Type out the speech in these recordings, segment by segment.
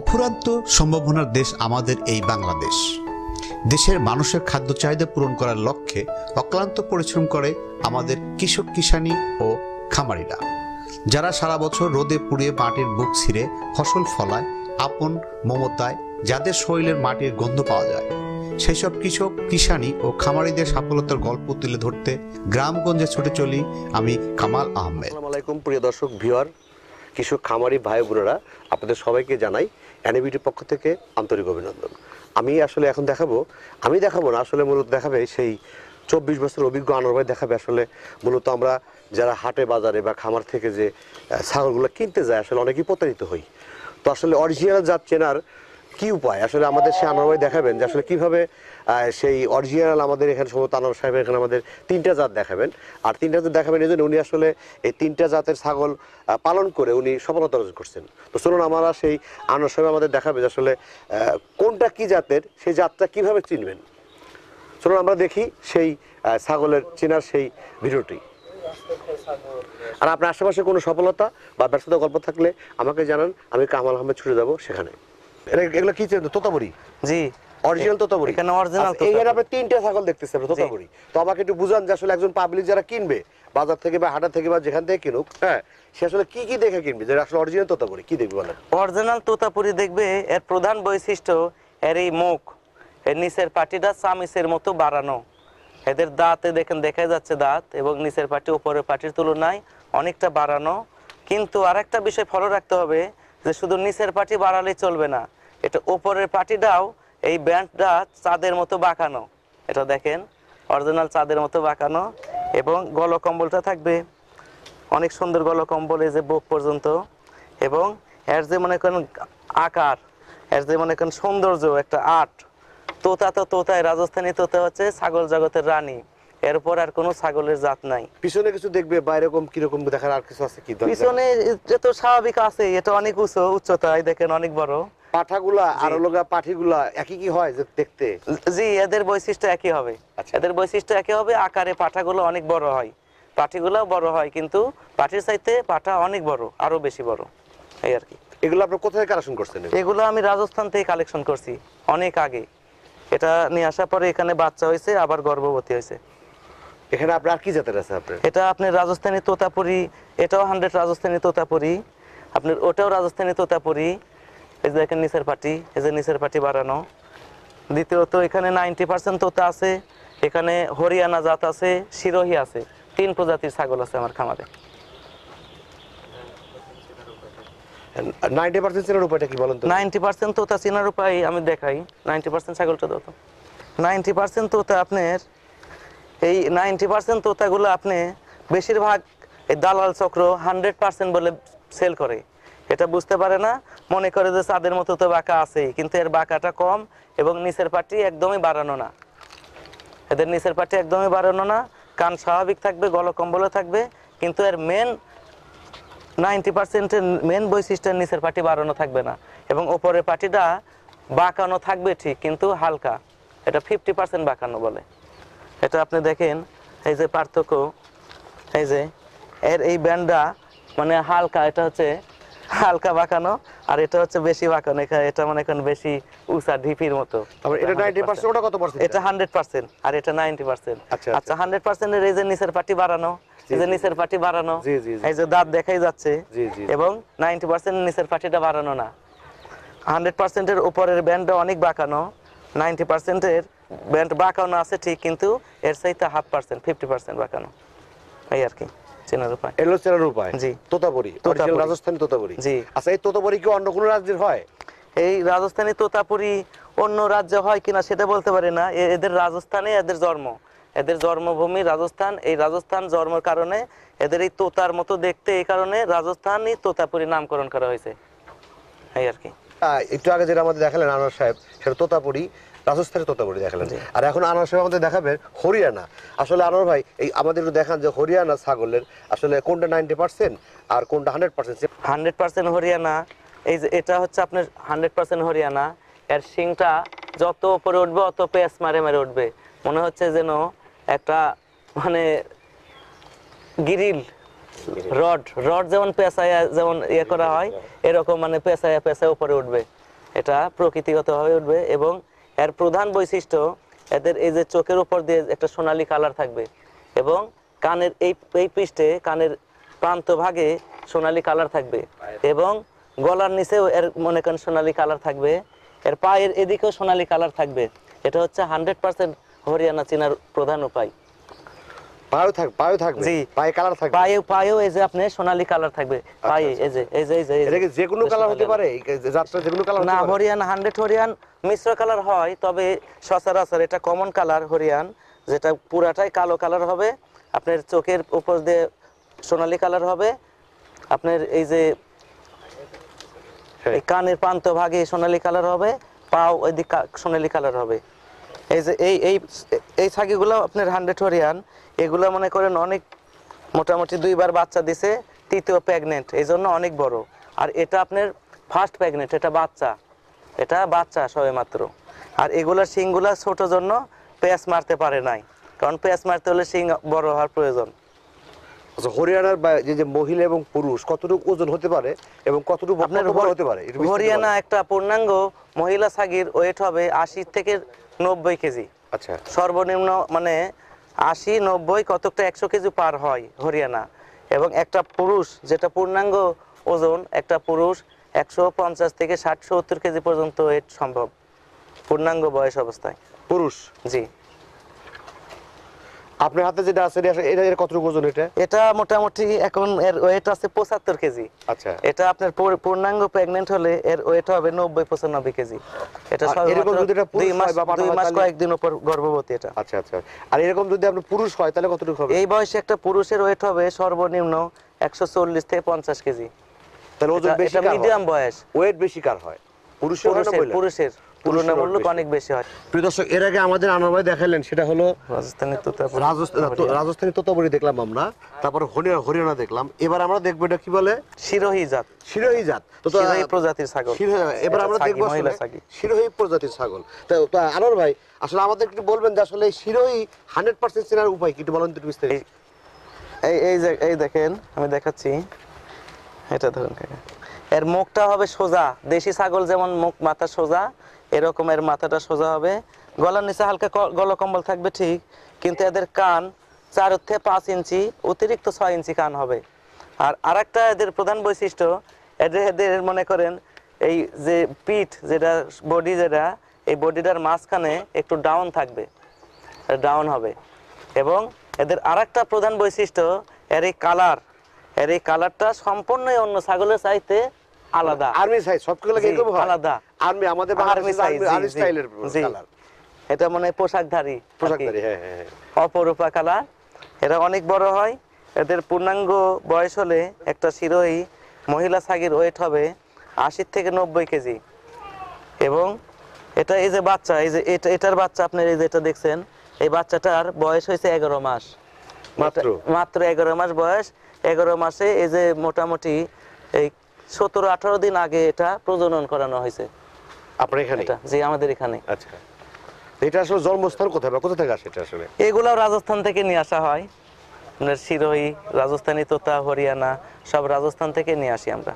অফুরান্ত সম্ভাবনার দেশ আমাদের এই বাংলাদেশ দেশের মানুষের খাদ্য চাহিদা পূরণ করার লক্ষ্যে অক্লান্ত পরিশ্রম করে আমাদের কৃষক কিষানি ও খামারিরা যারা সারা বছর রোদে পুড়িয়ে মাটির বুক ছিঁড়ে ফসল ফলায় আপন মমতায় যাদের শরীরের মাটির গন্ধ পাওয়া যায় সেসব কৃষক কিষানি ও খামারিদের সাফল্যতার গল্প তুলে ধরতে গ্রামগঞ্জে ছুটে চলি আমি কামাল আহমেদ আসসালামু আলাইকুম প্রিয় দর্শক ভিওয়ার কৃষক খামারি ভাই বোনেরা আপনাদের সবাইকে জানাই অ্যানিবিটির পক্ষ থেকে আন্তরিক অভিনন্দন আমি আসলে এখন দেখাবো আমি দেখাবো না আসলে মূলত দেখাবে সেই চব্বিশ বছর অভিজ্ঞ ভাই দেখাবে আসলে মূলত আমরা যারা হাটে বাজারে বা খামার থেকে যে ছাগলগুলো কিনতে যায় আসলে অনেকেই প্রতারিত হই তো আসলে অরিজিনাল জাত চেনার কি উপায় আসলে আমাদের সে আনারবাই দেখাবেন যে আসলে কিভাবে সেই অরিজিনাল আমাদের এখানে সমস্ত আনোয়ার সাহেব এখানে আমাদের তিনটা জাত দেখাবেন আর তিনটা জাত দেখাবেন এই জন্য উনি আসলে এই তিনটা জাতের ছাগল পালন করে উনি সফলতা অর্জন করছেন তো চলুন আমরা সেই আনোয়ার সাহেব আমাদের দেখাবে যে আসলে কোনটা কি জাতের সেই জাতটা কিভাবে চিনবেন চলুন আমরা দেখি সেই ছাগলের চেনার সেই ভিডিওটি আর আপনার আশেপাশে কোনো সফলতা বা ব্যর্থতা গল্প থাকলে আমাকে জানান আমি কামাল আহমেদ ছুটে যাব সেখানে এগুলো কি চেন তোতাবুরি জি অরিজিনাল তোতাবুরি এখানে অরিজিনাল আচ্ছা, এইখানে আপনি তিনটা ছাগল দেখতেছেন তোতাবুরি তো আমাকে একটু বুঝান যে আসলে একজন পাবলিক যারা কিনবে বাজার থেকে বা হাটা থেকে বা যেখান থেকে কিনুক হ্যাঁ সে আসলে কি কি দেখে কিনবে যে আসলে অরিজিনাল তোতাপুরি কি দেখবে বলেন অরিজিনাল তোতাপুরি দেখবে এর প্রধান বৈশিষ্ট্য এর এই মুখ এর নিচের পাটিটা সামিসের মতো বাড়ানো এদের দাঁতে দেখেন দেখা যাচ্ছে দাঁত এবং নিচের পাটি উপরের পাটির তুলনায় অনেকটা বাড়ানো কিন্তু আরেকটা বিষয় ফলো রাখতে হবে যে শুধু নিচের পাটি বাড়ালেই চলবে না এটা উপরের দাও এই ব্যান্ডটা চাঁদের মতো বাঁকানো এটা দেখেন অরিজিনাল চাঁদের মতো বাঁকানো এবং গলকম্বলটা থাকবে অনেক সুন্দর গলকম্বল এই যে বুক পর্যন্ত এবং এর যে মনে করেন আকার এর যে মনে করেন সৌন্দর্য একটা আর্ট তোতা তো তোতায় রাজস্থানী তোতা হচ্ছে ছাগল জগতের রানী এরপর আর কোনো ছাগলের জাত নাই পিছনে কিছু দেখবে বা এরকম কিরকম দেখার আর কিছু আছে কি পিছনে এটা তো স্বাভাবিক আছে এটা অনেক উচ্চ উচ্চতায় দেখেন অনেক বড় পাঠাগুলা আর লোকা পাঠিগুলা একই কি হয় দেখতে জি এদের বৈশিষ্ট্য একই হবে আচ্ছা। এদের বৈশিষ্ট্য একই হবে আকারে পাঠাগুলো অনেক বড় হয় পাঠিগুলাও বড় হয় কিন্তু পাঠির চাইতে পাঠা অনেক বড় আরো বেশি বড় এই আর কি এগুলো আপনি কোথায় কালেকশন করছেন এগুলো আমি রাজস্থান থেকে কালেকশন করছি অনেক আগে এটা নিয়ে আসার পরে এখানে বাচ্চা হয়েছে আবার গর্ভবতী হয়েছে এখানে আপনার কি জাতের আছে আপনার এটা আপনার রাজস্থানী তোতাপুরি এটাও হান্ড্রেড রাজস্থানী তোতাপুরি আপনার ওটাও রাজস্থানী তোতাপুরি এই যে দেখেন নিচের পাটি এই যে নিচের পাটি বাড়ানো দ্বিতীয়ত এখানে নাইনটি পার্সেন্ট তোতা আছে এখানে হরিয়ানা জাত আছে শিরোহি আছে তিন প্রজাতির ছাগল আছে আমার খামারে নাইনটি কি নাইনটি পার্সেন্ট উপায় আমি দেখাই পার্সেন্ট ছাগলটা পার্সেন্ট আপনার এই পার্সেন্ট তোতাগুলো আপনি বেশিরভাগ এই দালাল চক্র হান্ড্রেড পার্সেন্ট বলে সেল করে এটা বুঝতে পারে না মনে করে যে চাঁদের মতো তো বাঁকা আছে কিন্তু এর বাঁকাটা কম এবং নিচের পাটি একদমই বাড়ানো না এদের নিচের পাটি একদমই বাড়ানো না কান স্বাভাবিক থাকবে গল কম্বলও থাকবে কিন্তু এর মেন নাইনটি পার্সেন্টের মেন বৈশিষ্ট্যের নিচের পাটি বাড়ানো থাকবে না এবং ওপরের পাটিটা বাঁকানো থাকবে ঠিক কিন্তু হালকা এটা ফিফটি পার্সেন্ট বাঁকানো বলে এটা আপনি দেখেন এই যে পার্থক্য এই যে এর এই ব্যান্ডটা মানে হালকা এটা হচ্ছে হালকা বাঁকানো আর এটা হচ্ছে বেশি বাকন এখানে এটা মানে এখন বেশি উসা ডিপির মতো এটা 90% ওটা কত পার্সেন্ট এটা 100% আর এটা 90% আচ্ছা আচ্ছা 100% আচ্ছা, এর এই যে নিচের পাটি বাড়ানো নিচের পাটি বাড়ানো এই যে দাঁত দেখাই যাচ্ছে এবং 90% নিচের পাটিটা বাড়ানো না 100% এর উপরের ব্যান্ড অনেক বাঁকানো 90% এর ব্যান্ড বাঁকানো আছে ঠিক কিন্তু এর চাইতে হাফ পার্সেন্ট ফিফটি পার্সেন্ট বাঁকানো এই আর কি রাজস্থানী তোতাপুরি রাজস্থান এই রাজস্থান কারণে এদের এই তোতার মতো দেখতে এই কারণে তোতাপুরি নামকরণ করা হয়েছে এই আর কি একটু আগে যেটা আমাদের দেখালেন আনোয়ার সাহেব সেটা তোতাপুরি রাজস্থানের তোতাপুরি দেখালেন আর এখন আনার সময় আমাদের দেখাবেন হরিয়ানা আসলে আনোয়ার ভাই এই আমাদের দেখান যে হরিয়ানা ছাগলের আসলে কোনটা নাইনটি পার্সেন্ট আর কোনটা hundred percent hundred percent Haryana এই যে এটা হচ্ছে আপনার হান্ড্রেড পার্সেন্ট হরিয়ানা এর শিংটা যত উপরে উঠবে অত পেঁচ মারে মারে উঠবে মনে হচ্ছে যেন একটা মানে গিরিল রড রড যেমন পেঁচায় যেমন ইয়ে করা হয় এরকম মানে পেঁচায় পেঁচায় উপরে উঠবে এটা প্রকৃতিগতভাবে উঠবে এবং এর প্রধান বৈশিষ্ট্য এদের এই যে চোখের উপর দিয়ে একটা সোনালি কালার থাকবে এবং কানের এই এই পৃষ্ঠে কানের প্রান্ত ভাগে সোনালি কালার থাকবে এবং গলার নিচেও এর মনে করেন সোনালি কালার থাকবে এর পায়ের এদিকেও সোনালি কালার থাকবে এটা হচ্ছে হান্ড্রেড পার্সেন্ট হরিয়ানা চিনার প্রধান উপায় পায়ও থাক পায়ও থাকবে জি পায়ে কালার থাকবে পায়ে পায়েও এই যে আপনি সোনালী কালার থাকবে আচ্ছা, আচ্ছা। পায়ে এই যে এই যে এই যে এটা কি যে কোনো কালার হতে পারে যাত্রা যে কোনো কালার না হরিয়ান হান্ড্রেড হরিয়ান মিশ্র কালার হয় তবে সচরাচর এটা কমন কালার হরিয়ান যেটা পুরাটাই কালো কালার হবে আপনার চোখের উপর দিয়ে সোনালী কালার হবে আপনার এই যে হ্যাঁ। কানের প্রান্ত ভাগে সোনালী কালার হবে পাও ওইদিক সোনালী কালার হবে এই যে এই এই এই ছাগিগুলো আপনার হান্ড্রেড হরিয়ান এগুলো মনে করেন অনেক মোটামুটি দুইবার বাচ্চা দিছে তৃতীয় প্রেগনেন্ট এই জন্য অনেক বড় আর এটা আপনার ফার্স্ট প্রেগনেন্ট এটা বাচ্চা এটা বাচ্চা সবে মাত্র আর এগুলোর শিংগুলো ছোট জন্য পেঁয়াজ মারতে পারে নাই কারণ পেঁয়াজ মারতে হলে শিং বড় হওয়ার প্রয়োজন আচ্ছা, হরিয়ানার যে যে মহিলা এবং পুরুষ কতটুকু ওজন হতে পারে এবং কতটুকু আপনার হতে পারে হরিয়ানা একটা পূর্ণাঙ্গ মহিলা ছাগির ওয়েট হবে আশি থেকে নব্বই কেজি আচ্ছা সর্বনিম্ন মানে আশি নব্বই কতকটা একশো কেজি পার হয় হরিয়ানা এবং একটা পুরুষ যেটা পূর্ণাঙ্গ ওজন একটা পুরুষ একশো পঞ্চাশ থেকে ষাট সত্তর কেজি পর্যন্ত ওয়েট সম্ভব পূর্ণাঙ্গ বয়স অবস্থায় পুরুষ জি আপনার হাতে যেটা আছে এটা কতটুকু ওজন এটা এটা মোটামুটি এখন এর ওয়েট আছে কেজি আচ্ছা এটা আপনার পূর্ণাঙ্গ হলে এর ওয়েট হবে কেজি গর্ভবতী এটা আচ্ছা, আচ্ছা। আর এরকম যদি আপনি পুরুষ হয় তাহলে কতটুকু এই বয়সে একটা পুরুষের ওয়েট হবে সর্বনিম্ন থেকে কেজি তাহলে ওজন মিডিয়াম বয়স ওয়েট বেশি কার হয় পুরুষের তুলনামূলক অনেক বেশি হয় প্রিয় দর্শক এর আগে আমাদের দেখালেন সেটা হলো রাজস্থানের তোতাপুরি রাজস্থানের তোতাপুরি দেখলাম আমরা তারপর হরিয়ানা হরিয়ানা দেখলাম এবার আমরা এটা কি বলে জাত জাত তো প্রজাতির ছাগল এবার আমরা প্রজাতির ছাগল তো ভাই আসলে আমাদের একটু বলবেন যে আসলে চেনার উপায় কি একটু বলেন একটু বিস্তারিত এই এই এই দেখেন আমি দেখাচ্ছি এটা ধরুন এর মুখটা হবে সোজা দেশি ছাগল যেমন মুখ মাথা সোজা এরকমের মাথাটা সোজা হবে গলার নিচে হালকা কম্বল থাকবে ঠিক কিন্তু এদের কান চার থেকে পাঁচ ইঞ্চি অতিরিক্ত ছয় ইঞ্চি কান হবে আর আরেকটা এদের প্রধান বৈশিষ্ট্য এদের এদের মনে করেন এই যে পিঠ যেটা বডি যেটা এই বডিটার মাঝখানে একটু ডাউন থাকবে ডাউন হবে এবং এদের আরেকটা প্রধান বৈশিষ্ট্য এর এই কালার এর এই কালারটা সম্পূর্ণই অন্য ছাগলের চাইতে আলাদা আর্মি সাইজ লাগে আলাদা আর্মি আমাদের আর্মি স্টাইলের কালার এটা মানে পোশাকধারী পোশাকধারী হ্যাঁ, হ্যাঁ হ্যাঁ অপরূপা কালার এটা অনেক বড় হয় এদের পূর্ণাঙ্গ বয়স হলে একটা মহিলা ছাগির ওয়েট হবে আশি থেকে নব্বই কেজি এবং এটা এই যে বাচ্চা এই যে এটার বাচ্চা আপনার এই যে এটা দেখছেন এই বাচ্চাটার বয়স হয়েছে এগারো মাস মাত্র মাত্র এগারো মাস বয়স এগারো মাসে এই যে মোটামুটি এই সতেরো আঠারো দিন আগে এটা প্রজনন করানো হয়েছে আপনার এখানে আমাদের এখানে আচ্ছা। এটা আসলে জন্মস্থান কোথায় রাজস্থান থেকে নিয়ে আসা হয় আপনার তোতা হরিয়ানা সব রাজস্থান থেকে নিয়ে আসি আমরা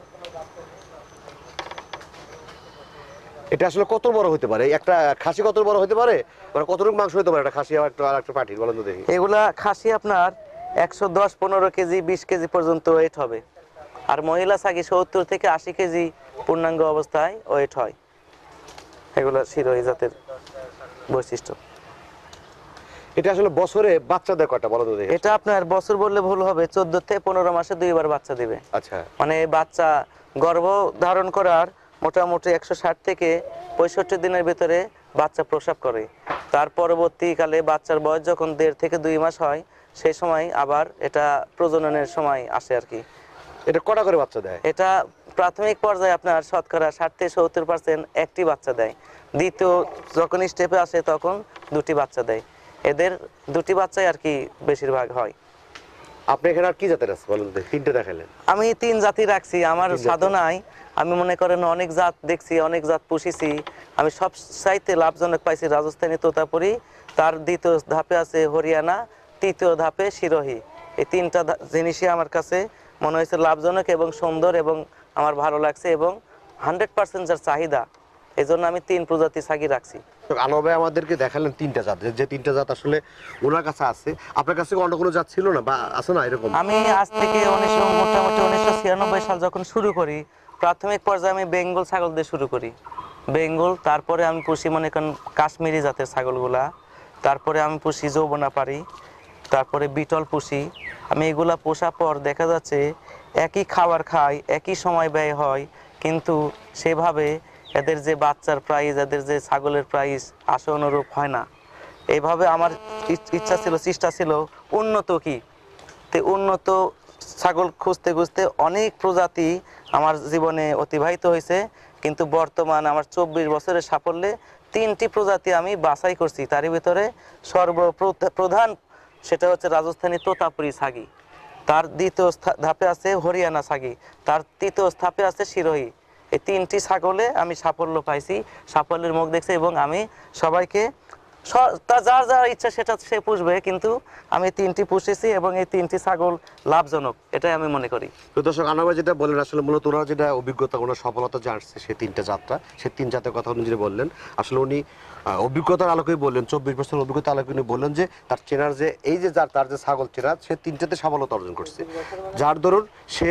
এটা আসলে কত বড় হতে পারে একটা খাসি কত বড় হতে পারে মানে মাংস হতে পারে খাসি আর একটা দেখি এগুলা খাসি আপনার একশো দশ পনেরো কেজি বিশ কেজি পর্যন্ত ওয়েট হবে আর মহিলা সাকি সত্তর থেকে আশি কেজি পূর্ণাঙ্গ অবস্থায় ওয়েট হয় এগুলো শিরোহী জাতের বৈশিষ্ট্য এটা আসলে বছরে বাচ্চা দেয় কয়টা বলো দেখি এটা আপনার বছর বললে ভুল হবে 14 থেকে পনেরো মাসে দুইবার বাচ্চা দিবে আচ্ছা মানে বাচ্চা গর্ভ ধারণ করার মোটামুটি একশো ষাট থেকে পঁয়ষট্টি দিনের ভিতরে বাচ্চা প্রসাব করে তার পরবর্তীকালে বাচ্চার বয়স যখন দেড় থেকে দুই মাস হয় সেই সময় আবার এটা প্রজননের সময় আসে আর কি এটা কটা করে বাচ্চা দেয় এটা প্রাথমিক পর্যায়ে আপনার শতকরা ষাট থেকে সত্তর পার্সেন্ট একটি বাচ্চা দেয় দ্বিতীয় যখন স্টেপে আসে তখন দুটি বাচ্চা দেয় এদের দুটি বাচ্চাই আর কি বেশিরভাগ হয় আপনি এখানে আর কি জাতের আছে বলুন তিনটে দেখালেন আমি তিন জাতি রাখছি আমার সাধনায় আমি মনে করেন অনেক জাত দেখছি অনেক জাত পুষিছি আমি সব চাইতে লাভজনক পাইছি রাজস্থানী তোতাপুরি তার দ্বিতীয় ধাপে আছে হরিয়ানা তৃতীয় ধাপে সিরোহী এই তিনটা জিনিসই আমার কাছে মনে হয়েছে লাভজনক এবং সুন্দর এবং আমার ভালো লাগছে এবং হান্ড্রেড পার্সেন্ট যার চাহিদা এই জন্য আমি তিন প্রজাতি সাগি রাখছি আমাদেরকে দেখালেন তিনটা জাত যে তিনটা জাত আসলে ওনার কাছে আছে আপনার কাছে অন্য কোনো জাত ছিল না বা আছে না এরকম আমি আজ থেকে উনিশশো মোটামুটি উনিশশো ছিয়ানব্বই সাল যখন শুরু করি প্রাথমিক পর্যায়ে আমি বেঙ্গল ছাগল দিয়ে শুরু করি বেঙ্গল তারপরে আমি পুষি মনে করেন কাশ্মীরি জাতের ছাগলগুলা তারপরে আমি পুষি যৌবনা পারি তারপরে বিটল পুষি আমি এগুলা পোষা পর দেখা যাচ্ছে একই খাবার খাই একই সময় ব্যয় হয় কিন্তু সেভাবে এদের যে বাচ্চার প্রাইজ এদের যে ছাগলের প্রাইজ আসে অনুরূপ হয় না এইভাবে আমার ইচ্ছা ছিল চেষ্টা ছিল উন্নত কি তে উন্নত ছাগল খুঁজতে খুঁজতে অনেক প্রজাতি আমার জীবনে অতিবাহিত হয়েছে কিন্তু বর্তমান আমার চব্বিশ বছরের সাফল্যে তিনটি প্রজাতি আমি বাছাই করছি তারই ভিতরে সর্বপ্রধান সেটা হচ্ছে রাজস্থানী তোতাপুরি সাগি তার দ্বিতীয় ধাপে আছে হরিয়ানা সাগি তার তৃতীয় ধাপে আছে সিরোহী এই তিনটি ছাগলে আমি সাফল্য পাইছি সাফল্যের মুখ দেখছি এবং আমি সবাইকে তার যার যার ইচ্ছা সেটা সে পুষবে কিন্তু আমি তিনটি পুষেছি এবং এই তিনটি ছাগল লাভজনক এটাই আমি মনে করি দর্শক আনাবা যেটা বললেন আসলে মূলত ওনার যেটা অভিজ্ঞতা ওনার সফলতা যে আসছে সে তিনটা যাত্রা সে তিন জাতের কথা উনি যেটা বললেন আসলে উনি অভিজ্ঞতার আলোকেই বললেন চব্বিশ বছর অভিজ্ঞতা আলোকে উনি বললেন যে তার চেনার যে এই যে যার তার যে ছাগল চেনা সে তিনটাতে সফলতা অর্জন করছে যার ধরুন সে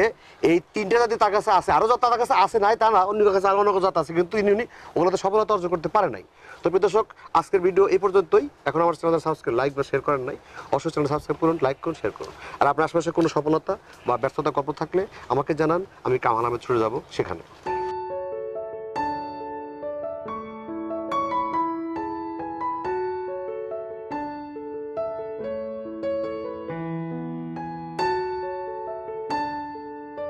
এই তিনটা জাতি তার কাছে আছে আরও জাত তার কাছে আছে নাই তা না অন্য কাছে আরও অন্য জাত আছে কিন্তু ইনি উনি ওনাতে সফলতা অর্জন করতে পারে নাই তো দর্শক আজকের ভিডিও এই পর্যন্তই এখন আমার চ্যানেল সাবস্ক্রাইব লাইক বা শেয়ার করেন নাই অবশ্যই চ্যানেল সাবস্ক্রাইব করুন লাইক করুন শেয়ার করুন আর আপনার আশেপাশে কোনো সফলতা বা ব্যর্থতা গল্প থাকলে আমাকে জানান আমি কামানামে ছুটে যাব সেখানে